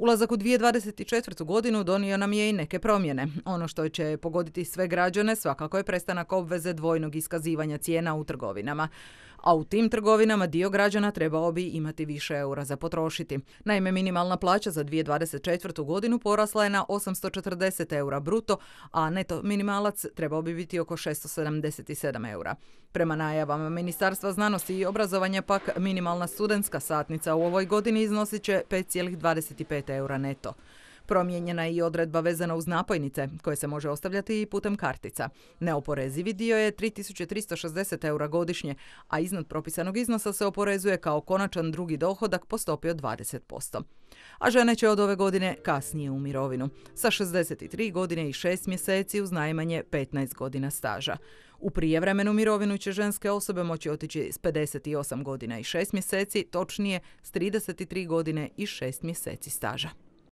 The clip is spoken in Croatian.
Ulazak u 2024. godinu donio nam je i neke promjene. Ono što će pogoditi sve građane svakako je prestanak obveze dvojnog iskazivanja cijena u trgovinama a u tim trgovinama dio građana trebao bi imati više eura za potrošiti. Naime, minimalna plaća za 2024. godinu porasla je na 840 eura bruto, a neto minimalac trebao bi biti oko 677 eura. Prema najavama Ministarstva znanosti i obrazovanja pak minimalna studentska satnica u ovoj godini iznosit će 5,25 eura neto. Promijenjena je i odredba vezana uz napojnice, koje se može ostavljati i putem kartica. Neoporezivi dio je 3360 eura godišnje, a iznad propisanog iznosa se oporezuje kao konačan drugi dohodak po stopi od 20%. A žene će od ove godine kasnije u mirovinu, sa 63 godine i 6 mjeseci uz najmanje 15 godina staža. U prijevremenu mirovinu će ženske osobe moći otići s 58 godina i 6 mjeseci, točnije s 33 godine i 6 mjeseci staža.